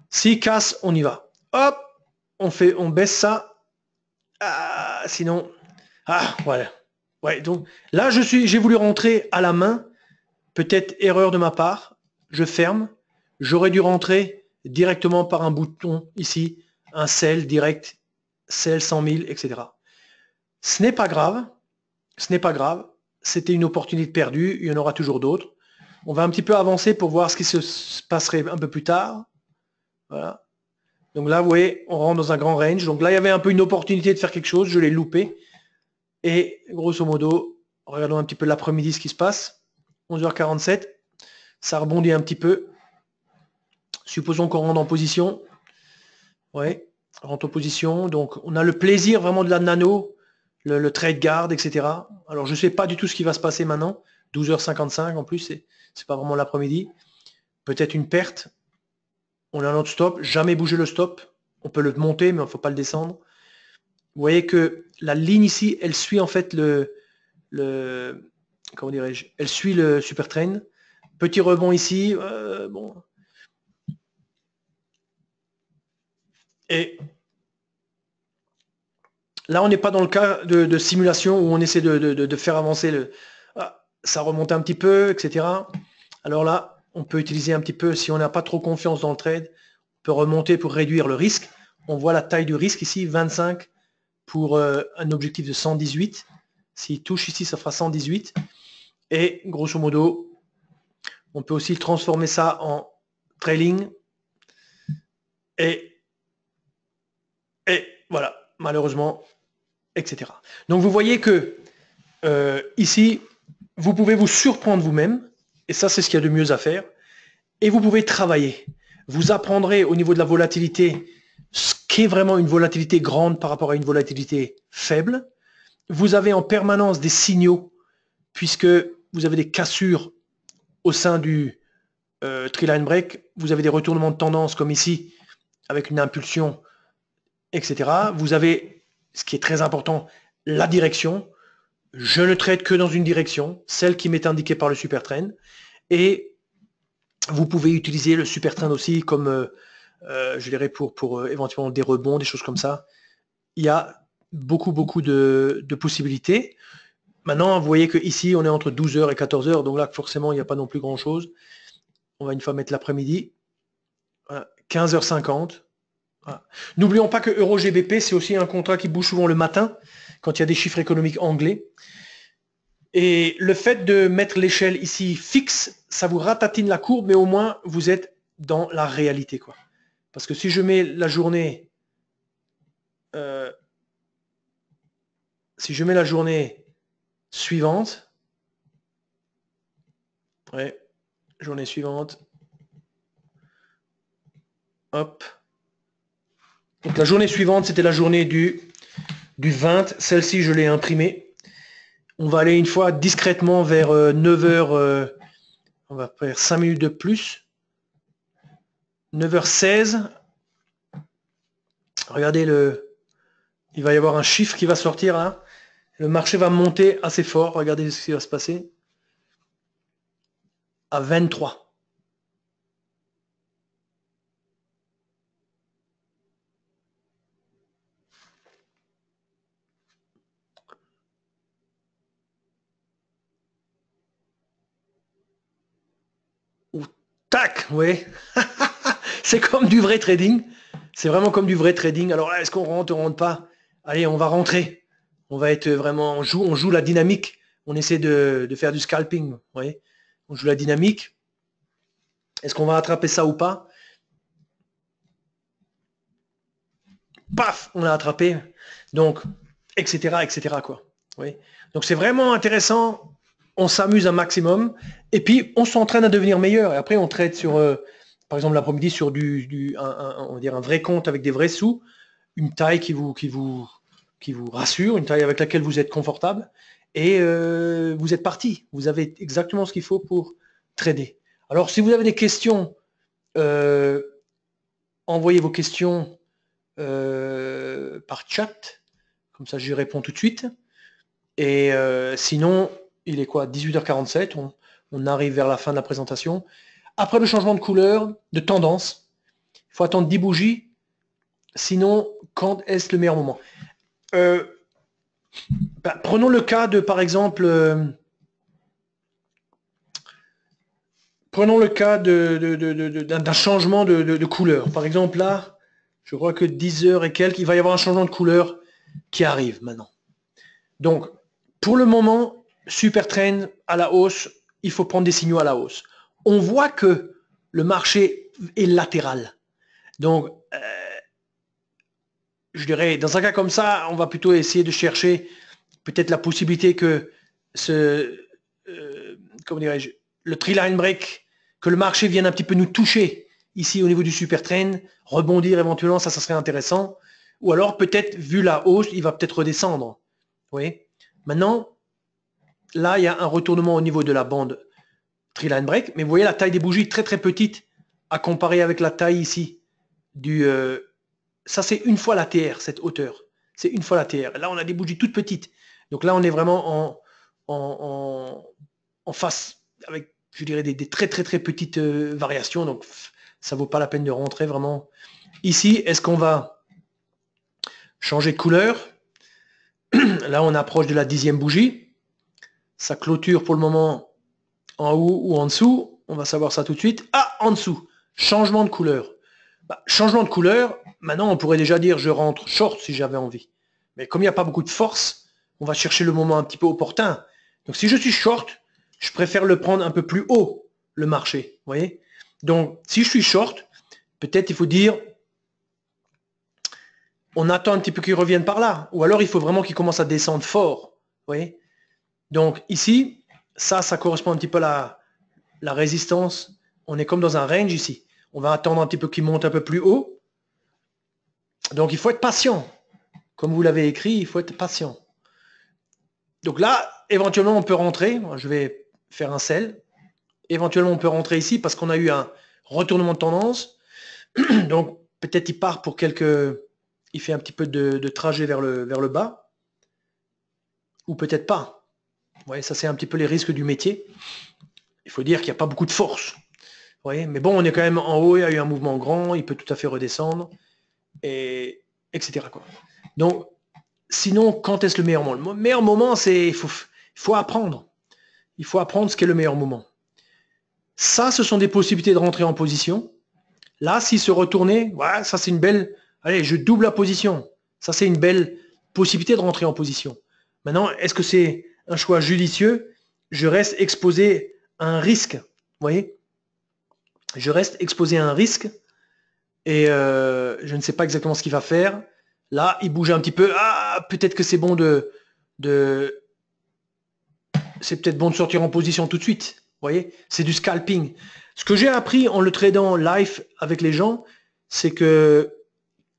Si casse, on y va. Hop on fait, on baisse ça. Ah, sinon, ah, voilà. Ouais, donc là, je suis, j'ai voulu rentrer à la main. Peut-être erreur de ma part. Je ferme. J'aurais dû rentrer directement par un bouton ici, un sel direct, sel 100 000, etc. Ce n'est pas grave. Ce n'est pas grave. C'était une opportunité perdue. Il y en aura toujours d'autres. On va un petit peu avancer pour voir ce qui se passerait un peu plus tard. Voilà. Donc là, vous voyez, on rentre dans un grand range. Donc là, il y avait un peu une opportunité de faire quelque chose. Je l'ai loupé. Et grosso modo, regardons un petit peu l'après-midi ce qui se passe. 11h47. Ça rebondit un petit peu. Supposons qu'on rentre en position. Ouais, rentre en position. Donc on a le plaisir vraiment de la nano, le, trade guard, etc. Alors je ne sais pas du tout ce qui va se passer maintenant. 12h55 en plus, c'est pas vraiment l'après-midi. Peut-être une perte, on a autre stop, jamais bouger le stop. On peut le monter, mais il ne faut pas le descendre. Vous voyez que la ligne ici, elle suit en fait le, le comment dirais-je, elle suit le super train. Petit rebond ici, euh, bon. Et là, on n'est pas dans le cas de, simulation où on essaie de, faire avancer le. Ah, ça remonte un petit peu, etc. Alors là, on peut utiliser un petit peu, si on n'a pas trop confiance dans le trade, on peut remonter pour réduire le risque. On voit la taille du risque ici, 25 pour euh, un objectif de 118. S'il touche ici, ça fera 118. Et grosso modo, on peut aussi transformer ça en trailing. Et, et voilà, malheureusement, etc. Donc vous voyez que euh, ici, vous pouvez vous surprendre vous-même et ça, c'est ce qu'il y a de mieux à faire. Et vous pouvez travailler. Vous apprendrez au niveau de la volatilité ce qu'est vraiment une volatilité grande par rapport à une volatilité faible. Vous avez en permanence des signaux, puisque vous avez des cassures au sein du euh, break, vous avez des retournements de tendance comme ici, avec une impulsion, etc. Vous avez, ce qui est très important, la direction je ne traite que dans une direction, celle qui m'est indiquée par le super Et vous pouvez utiliser le super train aussi comme, euh, euh, je dirais, pour, pour euh, éventuellement des rebonds, des choses comme ça. Il y a beaucoup, beaucoup de, possibilités. Maintenant, vous voyez qu'ici, on est entre 12h et 14h, donc là, forcément, il n'y a pas non plus grand-chose. On va une fois mettre l'après-midi. 15h50, ah. N'oublions pas que GBP c'est aussi un contrat qui bouge souvent le matin, quand il y a des chiffres économiques anglais. Et le fait de mettre l'échelle ici fixe, ça vous ratatine la courbe, mais au moins vous êtes dans la réalité. Quoi. Parce que si je mets la journée, euh, si je mets la journée suivante, journée suivante, hop, donc la journée suivante, c'était la journée du, du 20. Celle-ci, je l'ai imprimée. On va aller une fois discrètement vers 9h. Euh, euh, on va faire 5 minutes de plus. 9h16. Regardez le. Il va y avoir un chiffre qui va sortir là. Hein. Le marché va monter assez fort. Regardez ce qui va se passer. À 23. Tac, oui. c'est comme du vrai trading. C'est vraiment comme du vrai trading. Alors est-ce qu'on rentre, ou on rentre pas Allez, on va rentrer. On va être vraiment, on joue, on joue la dynamique. On essaie de, faire du scalping. oui on joue la dynamique. Est-ce qu'on va attraper ça ou pas Paf, on a attrapé. Donc, etc., etc. Quoi. Oui. Donc c'est vraiment intéressant on s'amuse un maximum, et puis on s'entraîne à devenir meilleur. Et après, on traite sur, euh, par exemple, l'après-midi sur du, un, on un vrai compte avec des vrais sous, une taille qui vous, qui vous, qui vous rassure, une taille avec laquelle vous êtes confortable, et euh, vous êtes parti. Vous avez exactement ce qu'il faut pour trader. Alors, si vous avez des questions, euh, envoyez vos questions par chat, comme ça j'y réponds tout de suite. Et sinon, il est quoi 18h47, on, arrive vers la fin de la présentation. Après le changement de couleur, de tendance, il faut attendre 10 bougies, sinon quand est-ce le meilleur moment euh, bah, Prenons le cas de par exemple... Euh, prenons le cas d'un de, changement de, couleur. Par exemple, là, je crois que 10 heures et quelques, il va y avoir un changement de couleur qui arrive maintenant. Donc, pour le moment, super train à la hausse, il faut prendre des signaux à la hausse. On voit que le marché est latéral. Donc, euh, je dirais, dans un cas comme ça, on va plutôt essayer de chercher peut-être la possibilité que ce, euh, comment dirais-je, le triline break, que le marché vienne un petit peu nous toucher ici au niveau du super train, rebondir éventuellement, ça, ça serait intéressant. Ou alors peut-être, vu la hausse, il va peut-être redescendre. Oui. Maintenant, Là, il y a un retournement au niveau de la bande Triline Break, mais vous voyez la taille des bougies très très petite à comparer avec la taille ici. du. Euh, ça, c'est une fois la TR, cette hauteur. C'est une fois la TR. Là, on a des bougies toutes petites. Donc là, on est vraiment en, face avec, je dirais, des, très très très petites euh, variations. Donc ça vaut pas la peine de rentrer vraiment. Ici, est-ce qu'on va changer de couleur Là, on approche de la dixième bougie ça clôture pour le moment en haut ou en dessous. On va savoir ça tout de suite. Ah, en dessous, changement de couleur. Bah, changement de couleur, maintenant on pourrait déjà dire je rentre short si j'avais envie. Mais comme il n'y a pas beaucoup de force, on va chercher le moment un petit peu opportun. Donc si je suis short, je préfère le prendre un peu plus haut, le marché. Vous voyez Donc si je suis short, peut-être il faut dire on attend un petit peu qu'il revienne par là. Ou alors il faut vraiment qu'il commence à descendre fort. voyez donc ici, ça, ça correspond un petit peu à la, résistance. On est comme dans un range ici. On va attendre un petit peu qu'il monte un peu plus haut. Donc il faut être patient. Comme vous l'avez écrit, il faut être patient. Donc là, éventuellement, on peut rentrer. Je vais faire un sel. Éventuellement, on peut rentrer ici parce qu'on a eu un retournement de tendance. Donc peut-être il part pour quelques... Il fait un petit peu de, de trajet vers le, vers le bas. Ou peut-être pas ça c'est un petit peu les risques du métier. Il faut dire qu'il n'y a pas beaucoup de force. mais bon, on est quand même en haut, il y a eu un mouvement grand, il peut tout à fait redescendre, et etc. Donc, sinon, quand est-ce le meilleur moment Le meilleur moment, c'est il faut, apprendre. Il faut apprendre ce qu'est le meilleur moment. Ça, ce sont des possibilités de rentrer en position. Là, s'il se retournait, ça c'est une belle. Allez, je double la position. Ça, c'est une belle possibilité de rentrer en position. Maintenant, est-ce que c'est un choix judicieux, je reste exposé à un risque. Vous voyez Je reste exposé à un risque et euh, je ne sais pas exactement ce qu'il va faire. Là, il bouge un petit peu. Ah, peut-être que c'est bon de, de... C'est peut-être bon de sortir en position tout de suite. Vous voyez C'est du scalping. Ce que j'ai appris en le tradant live avec les gens, c'est que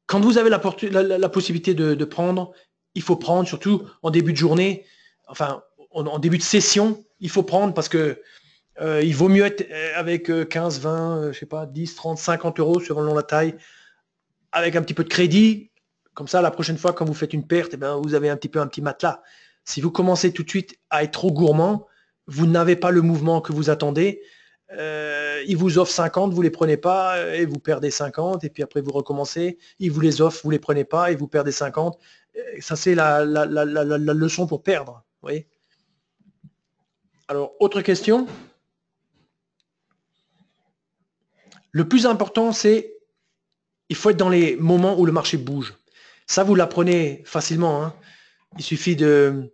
quand vous avez la, la, la possibilité de prendre, il faut prendre, surtout en début de journée enfin, en, début de session, il faut prendre parce que euh, il vaut mieux être euh, avec 15, euh, 20, je sais pas, 10, 30, 50 euros selon la taille, avec un petit peu de crédit. Comme ça, la prochaine fois, quand vous faites une perte, eh ben, vous avez un petit peu un petit matelas. Si vous commencez tout de suite à être trop gourmand, vous n'avez pas le mouvement que vous attendez. Il ils vous offrent 50, vous les prenez pas et vous perdez 50 et puis après vous recommencez. Ils vous les offrent, vous les prenez pas et vous perdez 50. ça c'est la leçon pour perdre. Oui. Alors, autre question Le plus important, c'est il faut être dans les moments où le marché bouge. Ça, vous l'apprenez facilement. Hein. Il suffit de,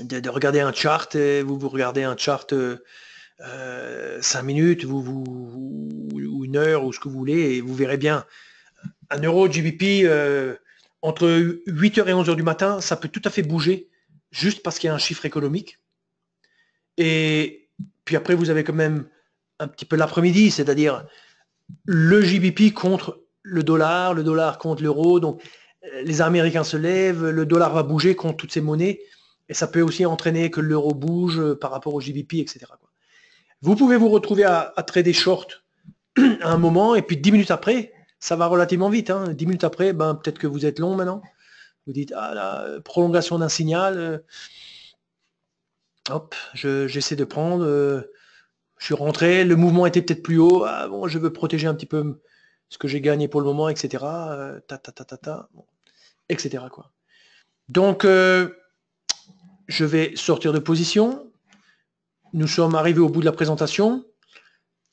de, regarder un chart, vous, vous regardez un chart euh, euh, cinq 5 minutes, vous, vous, ou une heure, ou ce que vous voulez, et vous verrez bien. Un euro GBP euh, entre 8h et 11h du matin, ça peut tout à fait bouger juste parce qu'il y a un chiffre économique. Et puis après, vous avez quand même un petit peu l'après-midi, c'est-à-dire le GBP contre le dollar, le dollar contre l'euro. Donc euh, les Américains se lèvent, le dollar va bouger contre toutes ces monnaies. Et ça peut aussi entraîner que l'euro bouge euh, par rapport au GBP, etc. Vous pouvez vous retrouver à, trader short à un moment, et puis 10 minutes après, ça va relativement vite. 10 hein. minutes après, ben, peut-être que vous êtes long maintenant vous dites, ah la euh, prolongation d'un signal, euh, hop, j'essaie de prendre, euh, je suis rentré, le mouvement était peut-être plus haut, ah, bon, je veux protéger un petit peu ce que j'ai gagné pour le moment, etc. ta ta ta ta ta, etc. Quoi. Donc, je vais sortir de position. Nous sommes arrivés au bout de la présentation.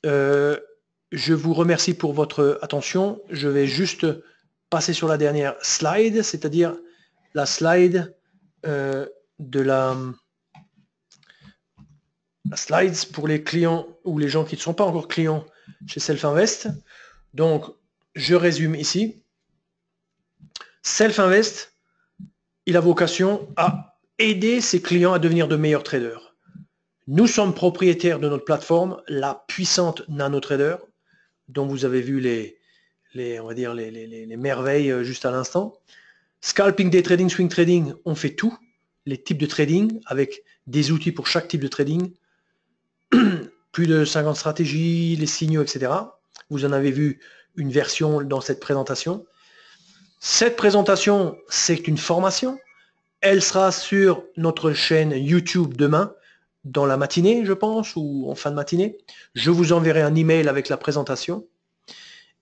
je vous remercie pour votre attention. Je vais juste passer sur la dernière slide, c'est-à-dire la slide euh, de la, slides pour les clients ou les gens qui ne sont pas encore clients chez Self-Invest. Donc, je résume ici. Self-Invest, il a vocation à aider ses clients à devenir de meilleurs traders. Nous sommes propriétaires de notre plateforme, la puissante NanoTrader, dont vous avez vu les, les on va dire les merveilles euh, juste à l'instant. Scalping, day trading, swing trading, on fait tout. Les types de trading avec des outils pour chaque type de trading. Plus de 50 stratégies, les signaux, etc. Vous en avez vu une version dans cette présentation. Cette présentation, c'est une formation. Elle sera sur notre chaîne YouTube demain, dans la matinée, je pense, ou en fin de matinée. Je vous enverrai un email avec la présentation.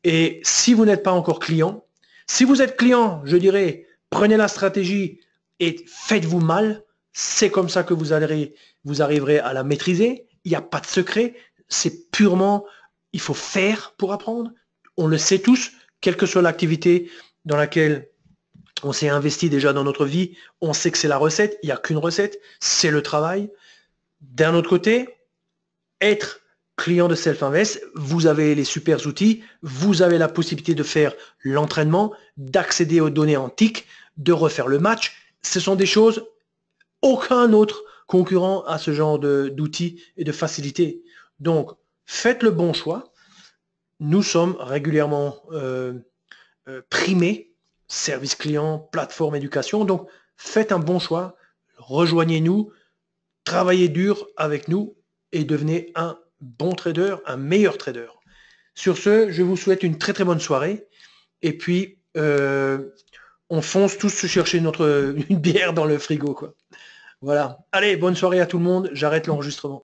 Et si vous n'êtes pas encore client, si vous êtes client, je dirais, Prenez la stratégie et faites-vous mal. C'est comme ça que vous, allez, vous arriverez à la maîtriser. Il n'y a pas de secret. C'est purement, il faut faire pour apprendre. On le sait tous, quelle que soit l'activité dans laquelle on s'est investi déjà dans notre vie, on sait que c'est la recette, il n'y a qu'une recette, c'est le travail. D'un autre côté, être client de Self-Invest, vous avez les super outils, vous avez la possibilité de faire l'entraînement, d'accéder aux données antiques, de refaire le match. Ce sont des choses, aucun autre concurrent à ce genre d'outils et de facilité. Donc, faites le bon choix. Nous sommes régulièrement euh, euh, primés, service client, plateforme éducation. Donc, faites un bon choix, rejoignez-nous, travaillez dur avec nous et devenez un bon trader, un meilleur trader. Sur ce, je vous souhaite une très très bonne soirée. Et puis, euh, on fonce tous se chercher notre, une bière dans le frigo. Quoi. Voilà. Allez, bonne soirée à tout le monde. J'arrête l'enregistrement.